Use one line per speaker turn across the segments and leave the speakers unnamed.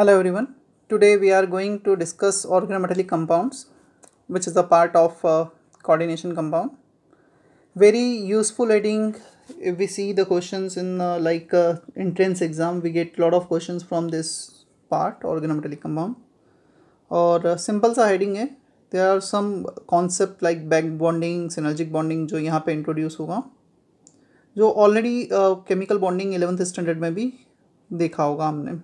Hello everyone. Today we are going to discuss organometallic compounds which is a part of uh, coordination compound. Very useful I think if we see the questions in uh, like uh, entrance exam we get lot of questions from this part organometallic compound. और simple सा heading है there are some concept like back bonding synergic bonding जो यहाँ पे introduce होगा जो already chemical bonding eleventh standard में भी देखा होगा हमने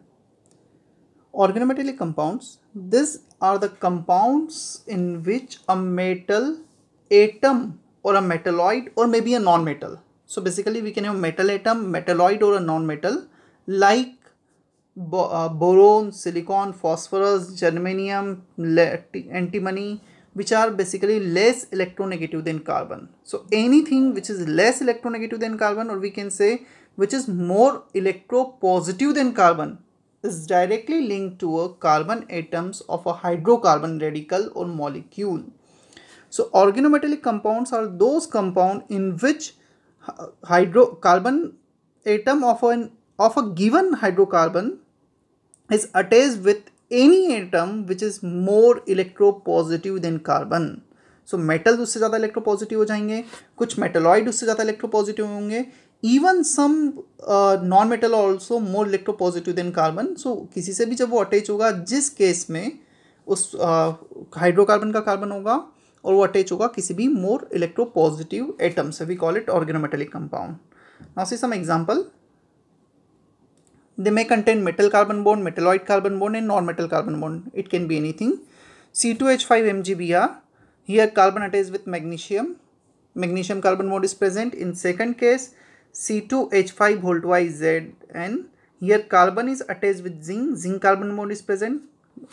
organometallic compounds these are the compounds in which a metal atom or a metalloid or maybe a non-metal so basically we can have metal atom metalloid or a non-metal like bo uh, boron silicon phosphorus germanium antimony which are basically less electronegative than carbon so anything which is less electronegative than carbon or we can say which is more electropositive than carbon is directly linked to a carbon atoms of a hydrocarbon radical or molecule. So organometallic compounds are those compound in which hydrocarbon atom of an of a given hydrocarbon is attached with any atom which is more electropositive than carbon. So so, metal उससे ज़्यादा electropositive हो जाएंगे कुछ metalloid उससे ज़्यादा electropositive होंगे even some non metal also more electropositive than carbon so किसी से भी जब वो अटैच होगा जिस केस में उस हाइड्रोकार्बन uh, का कार्बन होगा और वो अटैच होगा किसी भी मोर इलेक्ट्रो पॉजिटिव एटम से we call it organometallic compound now see some example they may contain metal carbon bond metalloid carbon bond and non metal carbon bond it can be anything C two H five M G B R here carbon attach with magnesium magnesium carbon bond is present in second case C2H5 volt and here carbon is attached with zinc, zinc carbon bond is present,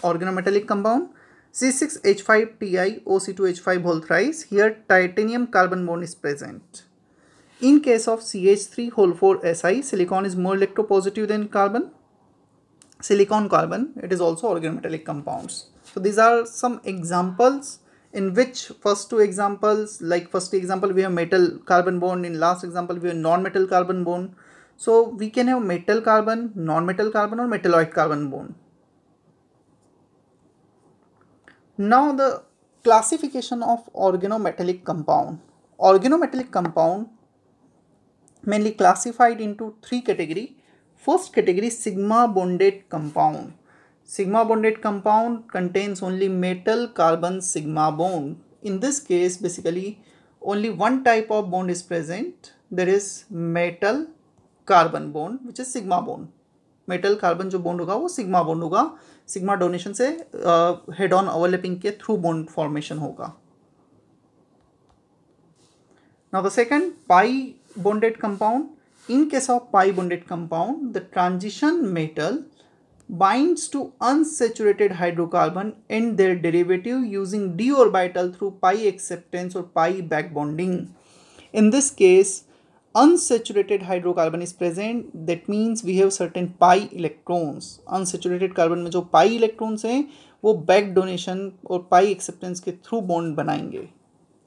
organometallic compound. c 6 h 5 tioc 2 h 5 volt here titanium carbon bond is present. In case of CH3 whole 4 Si, silicon is more electropositive than carbon. Silicon carbon, it is also organometallic compounds. So these are some examples in which first two examples like first example we have metal carbon bond in last example we have non-metal carbon bond so we can have metal carbon non-metal carbon or metalloid carbon bond now the classification of organometallic compound organometallic compound mainly classified into three category first category sigma bonded compound sigma bonded compound contains only metal carbon sigma bond. In this case basically only one type of bond is present There is metal carbon bond which is sigma bond metal carbon जो bond होगा वो sigma bond होगा sigma donation से head on overlapping के through bond formation होगा now the second pi bonded compound in case of pi bonded compound the transition metal binds to unsaturated hydrocarbon and their derivative using d orbital through pi acceptance or pi back bonding. In this case, unsaturated hydrocarbon is present that means we have certain pi electrons unsaturated carbon में जो pi electrons हैं वो back donation और pi acceptance के through bond बनाएंगे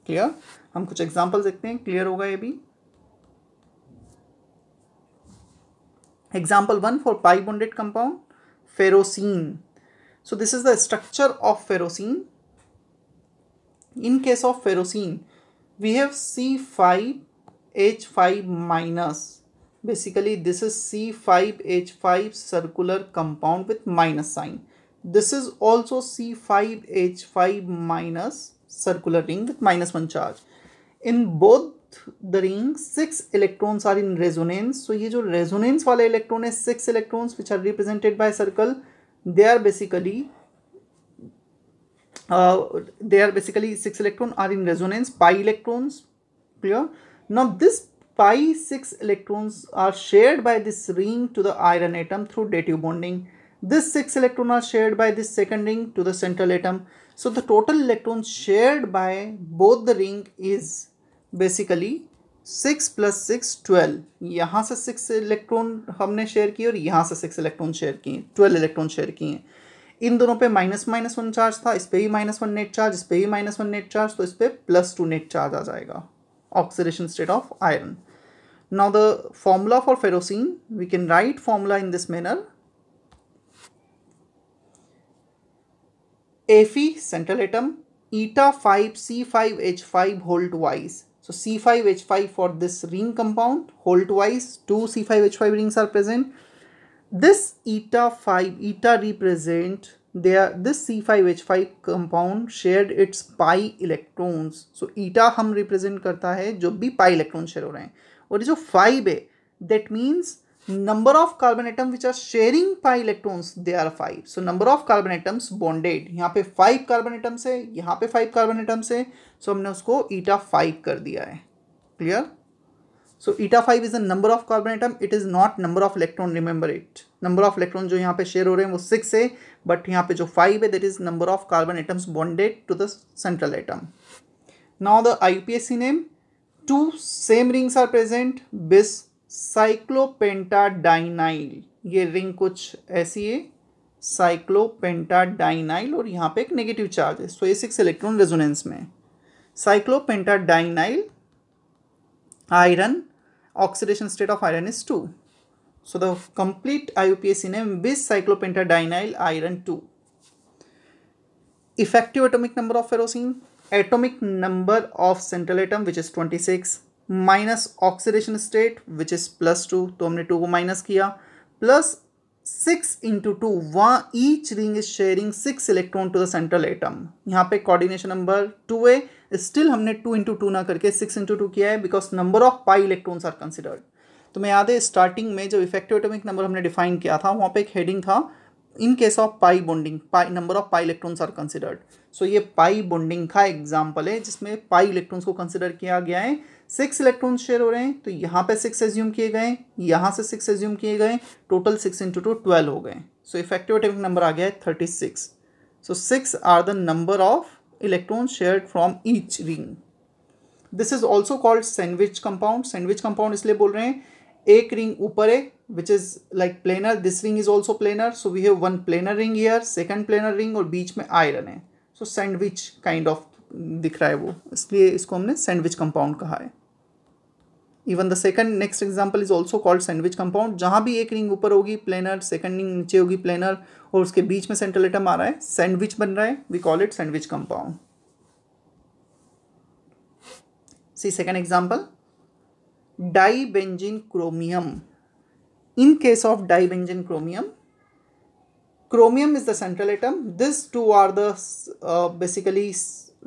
clear हम कुछ examples देखते हैं clear होगा ये भी example one for pi bonded compound ferrocene. So this is the structure of ferrocene. In case of ferrocene, we have C5H5 minus. Basically, this is C5H5 circular compound with minus sign. This is also C5H5 minus circular ring with minus one charge. In both the ring six electrons are in resonance so ye resonance wale electron hai six electrons which are represented by circle they are basically uh, they are basically six electrons are in resonance pi electrons clear now this pi six electrons are shared by this ring to the iron atom through dative bonding this six electron are shared by this second ring to the central atom so the total electrons shared by both the ring is basically six plus six twelve यहाँ से six electron हमने share किए और यहाँ से six electron share किए twelve electron share किए इन दोनों पे माइनस माइनस वन चार्ज था इस पर भी माइनस वन नेट चार्ज इस पर भी माइनस वन नेट चार्ज तो इस पर प्लस टू नेट चार्ज आ जाएगा oxidation state of iron now the formula for ferrocene we can write formula in this manner एफी central atom eta five C five H five hold wise So C5H5 for this ring compound, hold twice, two C5H5 rings are present. This eta 5, eta represent their, this C5H5 compound shared its pi electrons. So eta हम represent करता है जो भी pi electrons share हो रहे हैं और ये जो 5 है that means number of carbon atom which are sharing pi electrons they are five so number of carbon atoms bonded यहाँ पे five carbon atoms है यहाँ पे five carbon atoms है so हमने उसको eta five कर दिया है clear so eta five is the number of carbon atom it is not number of electron remember it number of electron जो यहाँ पे share हो रहे हैं वो six है but यहाँ पे जो five है that is number of carbon atoms bonded to the central atom now the IUPAC name two same rings are present bis cyclopentadienyl ये रिंग कुछ ऐसी है साइक्लोपेंटा डाइनाइल और यहाँ पे एक नेगेटिव चार्ज है so a six electron resonance में cyclopenta dienyl iron oxidation state of iron is two so the complete I IUPAC ने bis dienyl iron two effective atomic number of ferrocene atomic number of central atom which is twenty six minus oxidation state which is plus two तो हमने two को minus किया plus six into two one each ring is sharing six electron to the central atom यहाँ पे coordination number two a still हमने two into two ना करके six into two किया है because number of pi electrons are considered तो मैं याद है स्टार्टिंग में जब इफेक्टिव एटॉमिक नंबर हमने डिफाइन किया था वहाँ पे एक हेडिंग था in case of pi bonding pi number of pi electrons are considered so ये पाई बॉन्डिंग का एग्जाम्पल है जिसमें पाई इलेक्ट्रॉन्स को कंसिडर किया गया है सिक्स इलेक्ट्रॉन शेयर हो रहे हैं तो यहाँ पे सिक्स एज्यूम किए गए यहाँ से सिक्स एज्यूम किए गए total six into two twelve हो गए सो इफेक्टिव एटमिक नंबर आ गया है thirty six so six are the number of electron share from each ring this is also called sandwich compound sandwich compound इसलिए बोल रहे हैं एक रिंग ऊपर है which is like planar this ring is also planar so we have one planar ring here second planar ring और बीच में आयरन है सो सैंडविच काइंड ऑफ दिख रहा है वो इसलिए इसको हमने सैंडविच कंपाउंड कहा है even the second next example is also called sandwich compound जहाँ भी एक रिंग ऊपर होगी प्लेनर सेकंड रिंग नीचे होगी प्लेनर और उसके बीच में सेंट्रल एटम आ रहा है सैंडविच बन रहा है we call it sandwich compound see second example dibenzene chromium in case of dibenzene chromium chromium is the central atom this two are the basically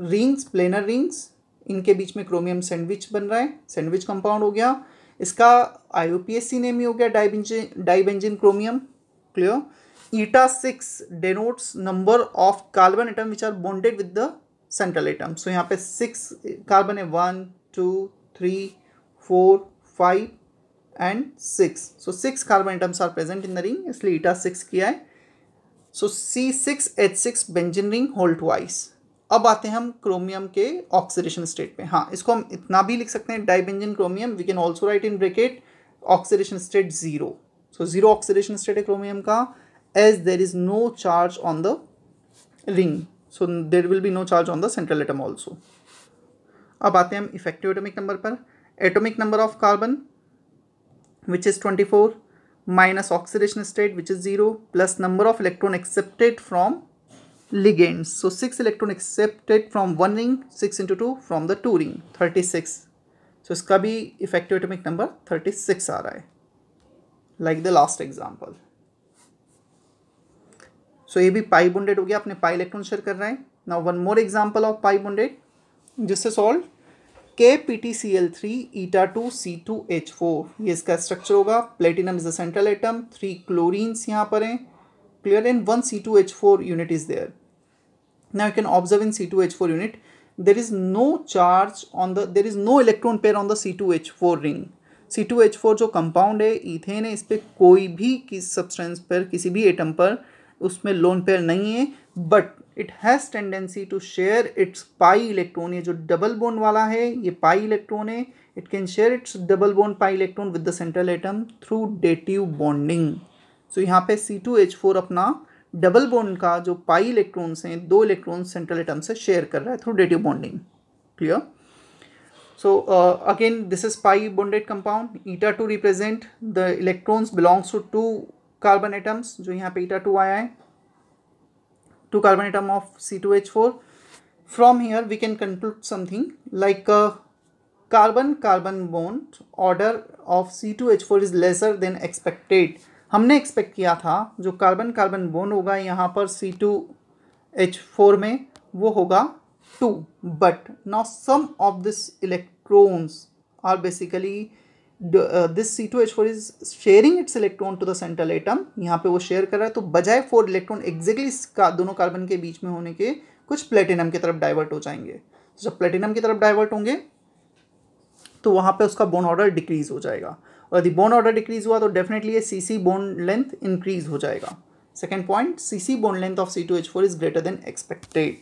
rings planar rings इनके बीच में chromium sandwich बन रहा है sandwich compound हो गया इसका आईओपीएससी name ही हो गया dibenzene dibenzene chromium clear eta six denotes number of carbon atom which are bonded with the central atom so यहाँ पे सिक्स कार्बन है one two three four five and six so six carbon atoms are present in the ring इसलिए eta six किया है so C six H six benzene ring होल्ड वाइस अब आते हैं हम क्रोमियम के ऑक्सीडेशन स्टेट पे हाँ इसको हम इतना भी लिख सकते हैं dibenzene chromium we can also write in bracket oxidation state zero so zero oxidation state है क्रोमियम का as there is no charge on the ring so there will be no charge on the central atom also अब आते हैं हम effective atomic number पर atomic number of carbon which is twenty four minus oxidation state which is zero plus number of electron accepted from ligands. So six electron accepted from one ring, six into two from the two ring, six. So इसका भी effective atomic number 36 आ रहा है like the last example so ये भी पाई bonded हो गया अपने पाई इलेक्ट्रॉन शेयर कर रहा है now one more example of pi bonded जिस इज ऑल्ड K P T C L three eta two C two H four ये इसका स्ट्रक्चर होगा platinum is the central atom three chlorines यहाँ पर हैं clear and one C two H four unit is there now you can observe in C2H4 unit there is no charge on the there is no electron pair on the C2H4 ring C2H4 जो compound है ethane है इस पर कोई भी किस substance पर किसी भी एटम पर उसमें लोन पेयर नहीं है but it has tendency to share its pi electron ये जो डबल बोन वाला है ये पाई इलेक्ट्रॉन है it can share its double bond pi electron with the central atom through dative bonding so यहाँ पे फोर अपना डबल बॉन्ड का जो पाई इलेक्ट्रॉन्स हैं दो इलेक्ट्रॉन सेंट्रल एटम से शेयर कर रहा है through dative bonding clear so again this is pi bonded compound eta two represent the electrons belongs to two carbon atoms जो यहाँ पे ईटा टू आया है two carbon atom of C two H four from here we can conclude something like carbon carbon bond order of C two H four is lesser than expected हमने expect किया था जो carbon carbon bone होगा यहाँ पर सी two H four में वो होगा two but now some of this electrons are basically this C two H four is sharing its electron to the central atom यहाँ पे वो शेयर कर रहा है तो बजाय फोर इलेक्ट्रॉन एग्जैक्टली दोनों कार्बन के बीच में होने के कुछ प्लेटिनम की तरफ डाइवर्ट हो जाएंगे जब प्लेटिनम की तरफ डाइवर्ट होंगे तो वहाँ पे उसका बोन ऑर्डर डिक्रीज हो जाएगा यदि बोन ऑर्डर डिक्रीज हुआ तो डेफिनेटली ये C C bond length increase हो जाएगा second point C C bond length of C two H four is greater than expected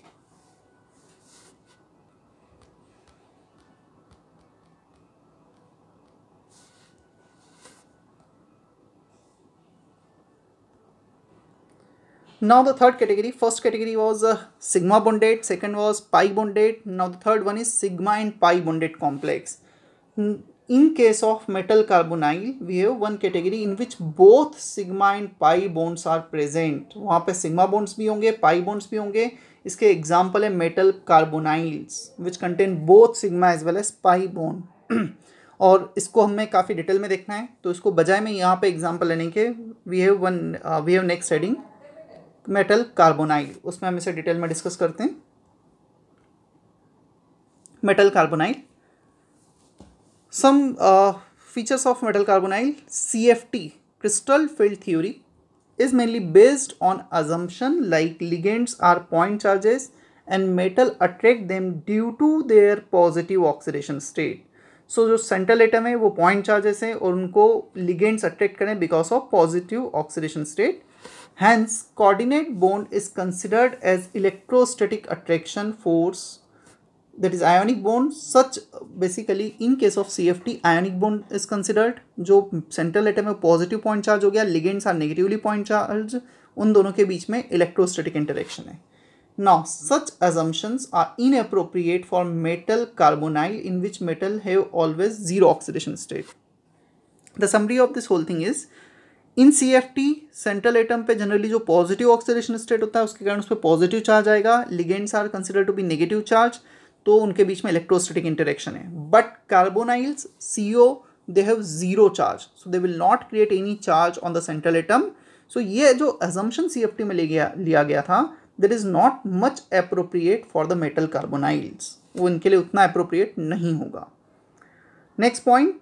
Now the third category, first category was uh, sigma bonded, second was pi bonded, now the third one is sigma and pi bonded complex. Hmm, in case of metal carbonyl we have one category in which both sigma and pi bonds are present वहाँ पे sigma bonds भी होंगे pi bonds भी होंगे इसके example है metal carbonyls which contain both sigma as well as pi bond और इसको हमें काफ़ी डिटेल में देखना है तो इसको बजाय में यहाँ पे एग्जाम्पल लेने के we have one we have next heading metal carbonyl उसमें हम इसे डिटेल में डिस्कस करते हैं metal carbonyl some uh, features of metal carbonyl CFT crystal field theory is mainly based on assumption like ligands are point charges and metal attract them due to their positive oxidation state. So, the central atom is point charges and ligands attract because of positive oxidation state. Hence, coordinate bond is considered as electrostatic attraction force that is ionic bond such basically in case of C F T ionic bond is considered जो central लेटर में positive point charge हो गया ligands are negatively point charge उन दोनों के बीच में इलेक्ट्रोस्टेटिक इंटरेक्शन है ना such assumptions are inappropriate for metal carbonyl in which metal have always zero oxidation state the summary of this whole thing is in C F T central atom पे generally जो positive oxidation state होता है उसके कारण उस पर positive charge आएगा ligands are consider to be negative charge तो उनके बीच में इलेक्ट्रोसिटिक इंटरेक्शन है but carbonyls C O they have zero charge so they will not create any charge on the central atom so ये जो assumption सी F T में ले गया लिया गया था that is not much appropriate for the metal carbonyls वो इनके लिए उतना अप्रोप्रिएट नहीं होगा next point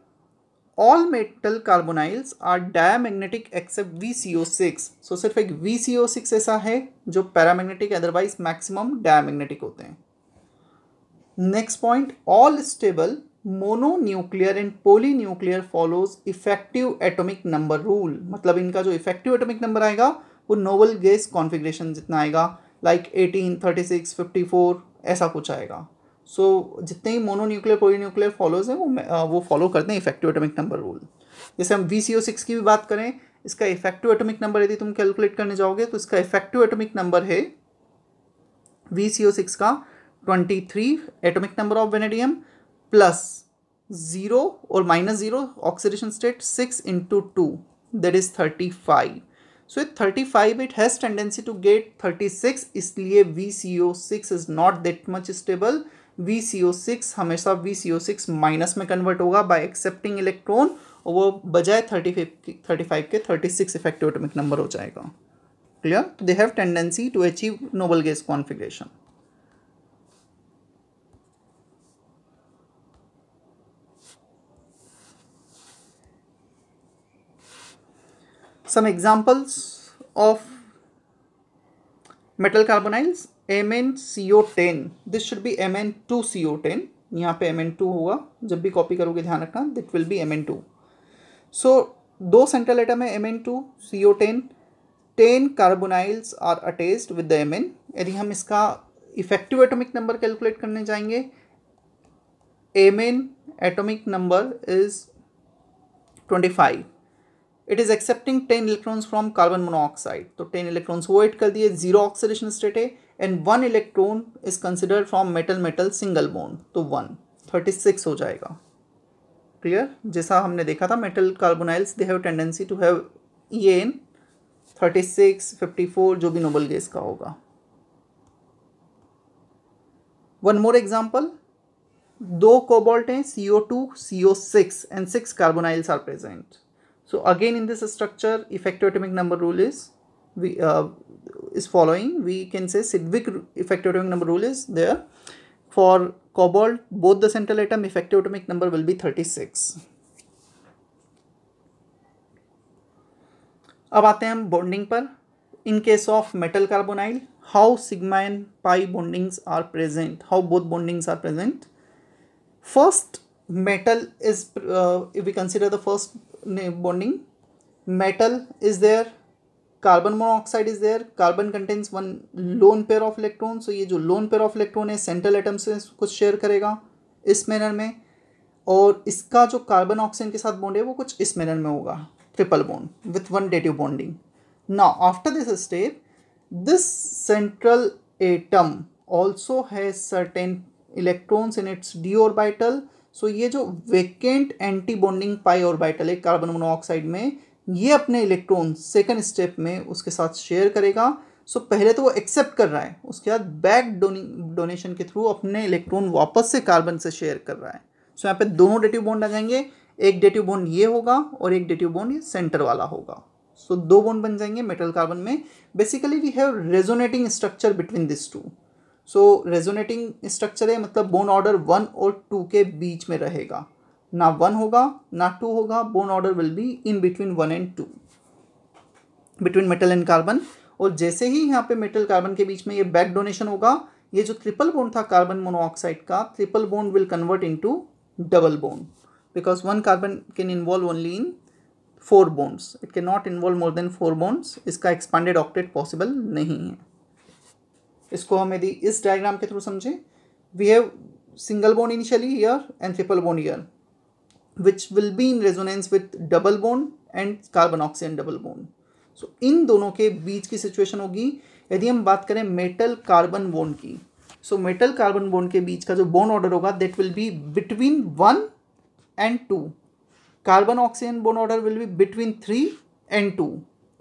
all metal carbonyls are diamagnetic except V C O six so सिर्फ एक वी सी ओ सिक्स ऐसा है जो पैरामैग्नेटिक अदरवाइज मैक्सिमम डायमैग्नेटिक होते हैं point all stable mono mononuclear and polynuclear follows effective atomic number rule मतलब इनका जो इफेक्टिव एटॉमिक नंबर आएगा वो नोवल गैस कॉन्फिग्रेशन जितना आएगा like eighteen thirty six fifty four ऐसा कुछ आएगा सो so, जितने ही मोनोन्यूक्लियर पोली न्यूक्लियर फॉलोज हैं वो वो फॉलो करते हैं इफेक्टिव एटॉमिक नंबर रूल जैसे हम वी सी ओ सिक्स की भी बात करें इसका इफेक्टिव एटॉमिक नंबर यदि तुम कैलकुलेट करने जाओगे तो इसका इफेक्टिव एटॉमिक नंबर है वी सी ओ सिक्स का twenty three atomic number of vanadium plus zero और minus zero oxidation state six into two that is thirty five so it thirty five it has tendency to get thirty six इसलिए V C O six is not that much stable V C O six हमेशा V C O six minus में convert होगा by accepting electron और वो बजाय thirty five thirty five के thirty six effective atomic number हो जाएगा clear they have tendency to achieve noble gas configuration some examples of metal carbonyls MnCO10 this should be Mn2CO10 यहाँ पर M N to होगा जब भी copy करोगे ध्यान रखना that will be M N two so दो सेंट्रल एटम है M N two C O ten ten carbonyls are attached with the M N यदि हम इसका इफेक्टिव एटोमिक नंबर कैलकुलेट करने जाएंगे M N atomic number is twenty five it is accepting ten electrons from carbon monoxide तो ten electrons वो add कर दिए zero oxidation state है and one electron is considered from metal metal single bond तो one thirty six हो जाएगा clear जैसा हमने देखा था metal carbonyls they have tendency to have ये इन थर्टी सिक्स फिफ्टी फोर जो भी नोबल गैस का होगा वन मोर एग्जाम्पल दो कोबॉल्ट हैं C O two C O six and six carbonyls are present So again in this structure effective atomic number rule is we uh, is following we can say Sidwick effective atomic number rule is there for cobalt both the central atom effective atomic number will be 36 अब आते हैं हम bonding पर in case of metal carbonyl how sigma and pi bondings are present how both bondings are present first metal is uh, if we consider the first bonding metal is there carbon monoxide is there carbon contains one lone pair of electron so ये जो lone pair of electron है central atom से कुछ share करेगा इस manner में और इसका जो कार्बन ऑक्सीजन के साथ बॉन्ड है वो कुछ इस मैनर में होगा triple bond with one dative bonding ना after this step this central atom also has certain electrons in its D orbital so ये जो vacant antibonding pi orbital है कार्बन मोनोऑक्साइड में ये अपने इलेक्ट्रॉन सेकंड स्टेप में उसके साथ शेयर करेगा सो so, पहले तो वो एक्सेप्ट कर रहा है उसके बाद बैक डोनेशन के थ्रू अपने इलेक्ट्रॉन वापस से कार्बन से शेयर कर रहा है सो so, यहाँ पे दोनों डेटिव बॉन्ड आ जाएंगे एक डेटिव बॉन्ड ये होगा और एक डेटिव बॉन्ड ये सेंटर वाला होगा सो so, दो बॉन्ड बन जाएंगे मेटल कार्बन में basically we have resonating structure between this two so resonating structure है मतलब बोन ऑर्डर वन और टू के बीच में रहेगा ना वन होगा ना टू होगा bond order will be in between one and two between metal and carbon और जैसे ही यहाँ पे मेटल कार्बन के बीच में ये बैक डोनेशन होगा ये जो ट्रिपल बोन था कार्बन मोनोऑक्साइड का triple bond will convert into double bond because one carbon can involve only in four bonds it can not involve more than four bonds इसका एक्सपांडेड ऑक्टेट पॉसिबल नहीं है इसको हम यदि इस diagram के थ्रू समझें we have single bond initially here and triple bond here which will be in resonance with double bond and carbon oxygen double bond so इन दोनों के बीच की सिचुएशन होगी यदि हम बात करें मेटल कार्बन बोन की सो मेटल कार्बन बोन के बीच का जो बोन ऑर्डर होगा that will be between one and two carbon oxygen bond order will be between three and two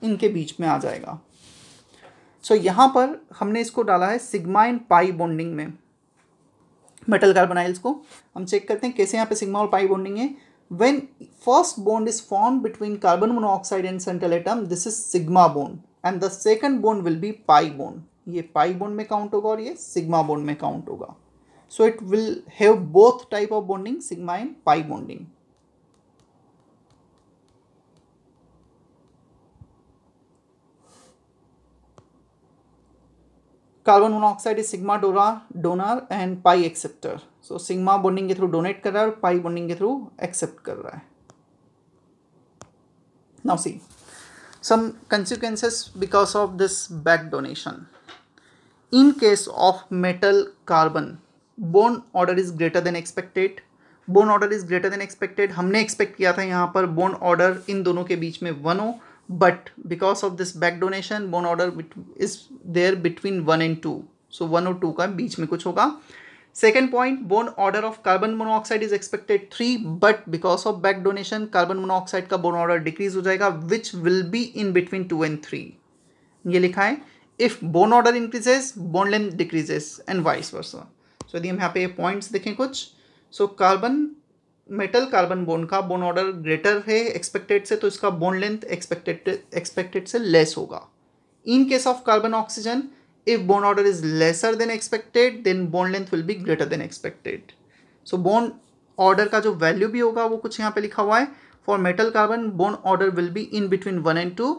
इनके बीच में आ जाएगा सो so, यहाँ पर हमने इसको डाला है सिग्मा एंड पाई बॉन्डिंग में मेटल कार्बोनाइल्स को हम चेक करते हैं कैसे यहाँ पे सिग्मा और पाई बॉन्डिंग है when first bond is form between carbon monoxide and central atom this is sigma bond and the second bond will be pi bond ये पाई बॉन्ड में काउंट होगा और ये सिग्मा बॉन्ड में count होगा so it will have both type of bonding sigma and pi bonding carbon monoxide is sigma डोरा donor and pi acceptor so sigma bonding के through donate कर रहा है और पाई बॉन्डिंग के थ्रू एक्सेप्ट कर रहा है now see some consequences because of this back donation in case of metal carbon bond order is greater than expected bond order is greater than expected हमने expect किया था यहाँ पर bone order in दोनों के बीच में one O but because of this back donation bond order is there between one and two so one और टू का बीच में कुछ होगा second point bond order of carbon monoxide is expected three but because of back donation carbon monoxide का bond order decrease हो जाएगा which will be in between two and three ये लिखा है if bond order increases bond length decreases and vice versa so यदि हम यहाँ पे पॉइंट्स देखें कुछ so carbon metal carbon bond का बोन ऑर्डर ग्रेटर है एक्सपेक्टेड से तो इसका बोन लेंथ एक्सपेक्टेड एक्सपेक्टेड से लेस होगा in case of carbon oxygen if bond order is lesser than expected then bond length will be greater than expected so bond order का जो value भी होगा वो कुछ यहाँ पे लिखा हुआ है for metal carbon bond order will be in between one and two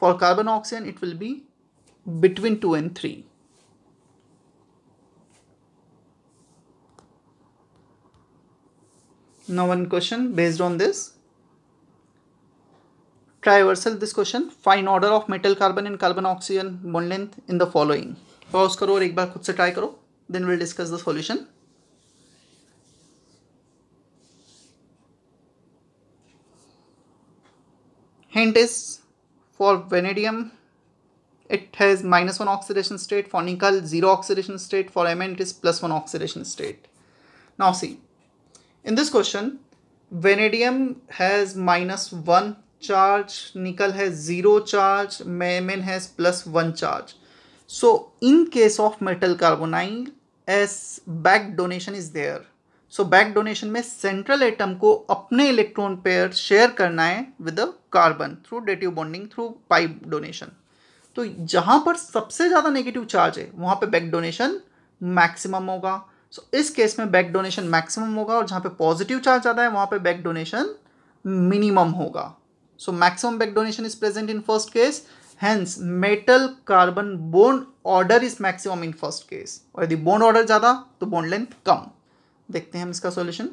for carbon oxygen it will be between two and three Now one question based on this. Try yourself this question. Find order of metal carbon and carbon oxygen bond length in the following. Pause karo और ek baar khud se try karo. Then we'll discuss the solution. Hint is for vanadium it has minus 1 oxidation state for nickel 0 oxidation state for Mn it is plus 1 oxidation state now see In this question, vanadium has minus 1 charge, nickel has 0 charge, mammon has plus 1 charge. So in case of metal carbonyl, as back donation is there. So back donation में central atom को अपने electron pair share करना है with a carbon through dative bonding through pi donation तो जहाँ पर सबसे ज़्यादा नेगेटिव चार्ज है वहाँ पे बैक डोनेशन मैक्सिमम होगा सो so, इस केस में बैक डोनेशन मैक्सिमम होगा और जहां पे पॉजिटिव चार्ज आता है वहां पे बैक डोनेशन मिनिमम होगा so maximum back donation is present in first case hence metal carbon bond order is maximum in first case और यदि बोन ऑर्डर ज़्यादा तो बोन लेंथ कम देखते हैं हम इसका solution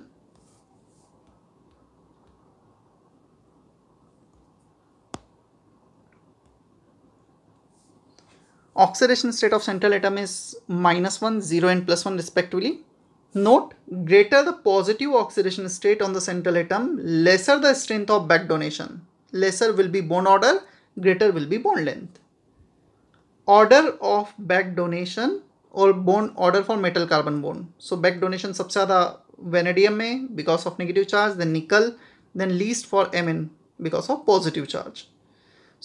oxidation state of central atom is minus 1, 0 and plus 1 respectively. Note, greater the positive oxidation state on the central atom, lesser the strength of back donation. Lesser will be bond order, greater will be bond length. Order of back donation or bone order for metal carbon bone. So back donation, सबसे ज़्यादा vanadium में because of negative charge, then nickel, then least for Mn because of positive charge.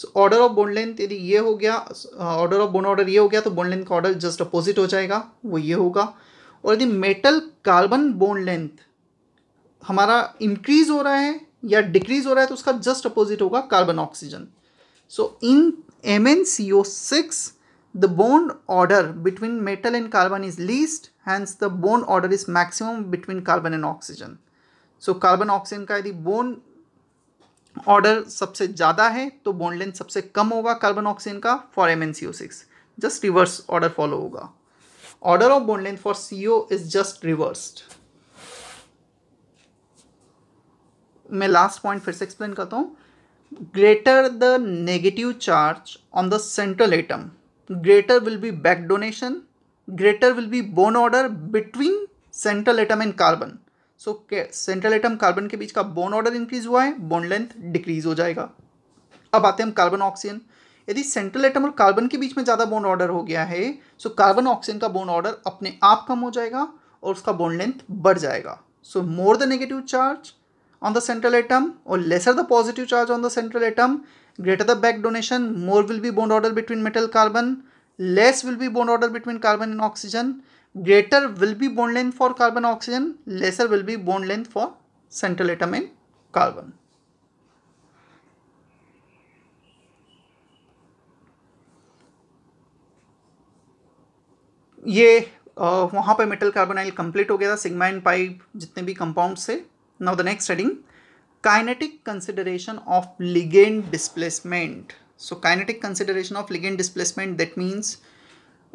So order of bond length यदि ये हो गया order of bone order ये हो गया तो बोन लेंथ का ऑर्डर जस्ट अपोजिट हो जाएगा वो ये होगा और यदि मेटल कार्बन बोन लेंथ हमारा इंक्रीज हो रहा है या डिक्रीज हो रहा है तो उसका जस्ट अपोजिट होगा carbon oxygen so in M N C O six the bond order between metal and carbon is least hence the bond order is maximum between carbon and oxygen so carbon oxygen का यदि bone order सबसे ज़्यादा है तो bond सबसे कम होगा carbon oxygen का for M just reverse order follow होगा order of bond for C is just reverse मैं लास्ट पॉइंट फिर से एक्सप्लेन करता हूँ greater the negative charge on the central atom greater will be back donation greater will be bond order between central atom and carbon so central atom carbon के बीच का bond order increase हुआ है bond length decrease हो जाएगा अब आते हैं हम कार्बन ऑक्सीजन यदि सेंट्रल एटम और कार्बन के बीच में ज़्यादा बोन ऑर्डर हो गया है सो कार्बन ऑक्सीजन का बोन ऑर्डर अपने आप कम हो जाएगा और उसका बोन लेंथ बढ़ जाएगा so more the negative charge on the central atom और lesser the positive charge on the central atom greater the back donation more will be bond order between metal carbon less will be bond order between carbon and oxygen greater will be bond length for carbon oxygen lesser will be bond length for central atom in carbon ये uh, वहां पर metal carbon आइल complete हो गया था sigma and pipe जितने भी compound से now the next heading kinetic consideration of ligand displacement so kinetic consideration of ligand displacement that means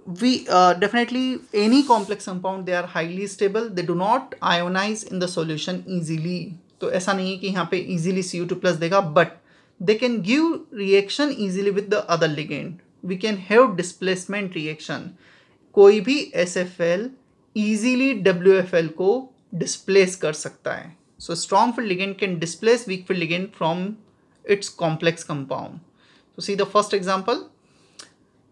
we uh, definitely any complex compound they are highly stable they do not ionize in the solution easily तो ऐसा नहीं है कि यहाँ पे easily C U two plus देगा but they can give reaction easily with the other ligand we can have displacement reaction कोई भी S F L easily W F L को डिसप्लेस कर सकता है so strong field ligand can displace weak field ligand from its complex compound so see the first example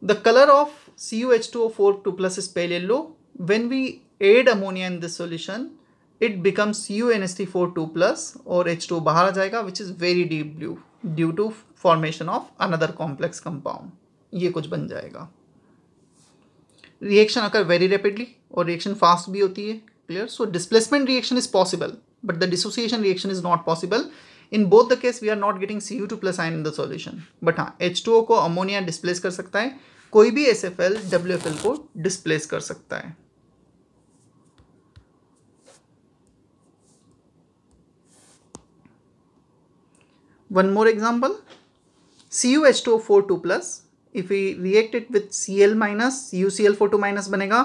the colour of CuH2O4 2 plus is pale yellow. When we add ammonia in this solution, it becomes CuNST4 2 plus or H2 bahar jayega which is very deep blue due to formation of another complex compound. ये कुछ बन जाएगा reaction occur very rapidly और reaction fast भी होती है clear so displacement reaction is possible but the dissociation reaction is not possible in both the case we are not getting C U two plus ion in the solution but हाँ H two O को ammonia displace कर सकता है कोई भी S F L L W F को displace कर सकता है one more example C U H two four two plus if you reacted with C L minus U C L four two minus बनेगा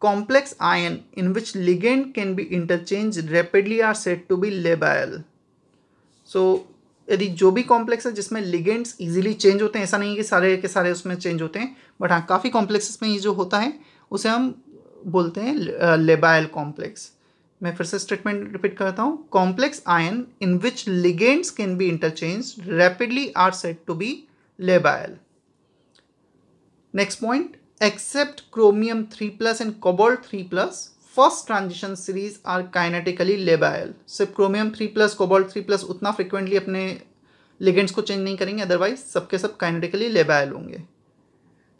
complex ion in which ligand can be interchange rapidly are set to be labile so यदि जो भी complex है जिसमें ligands easily change होते हैं ऐसा नहीं है कि सारे के सारे उसमें चेंज होते हैं बट हाँ काफ़ी कॉम्प्लेक्सेस में ये जो होता है उसे हम बोलते हैं लेबायल कॉम्प्लेक्स मैं फिर से स्टेटमेंट रिपीट करता हूँ complex ion in which ligands can be interchange rapidly are set to be labile next point except chromium three plus and cobalt three plus first transition series are kinetically labile सिर्फ chromium three plus cobalt three plus उतना frequently अपने ligands को change नहीं करेंगे otherwise सबके सब kinetically labile होंगे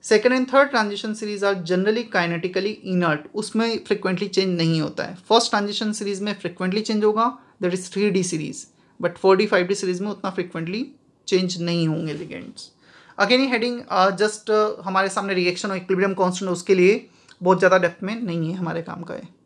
second and third transition series are generally kinetically inert उसमें फ्रिक्वेंटली चेंज नहीं होता है फर्स्ट ट्रांजिशन सीरीज में फ्रिक्वेंटली चेंज होगा that is three D series but four D five D series में उतना फ्रिक्वेंटली चेंज नहीं होंगे लिगेंड्स अगेन ही हेडिंग जस्ट हमारे सामने रिएक्शन और इक्विलिब्रियम कॉन्स्टेंट उसके लिए बहुत ज़्यादा डेप्थ में नहीं है हमारे काम का ये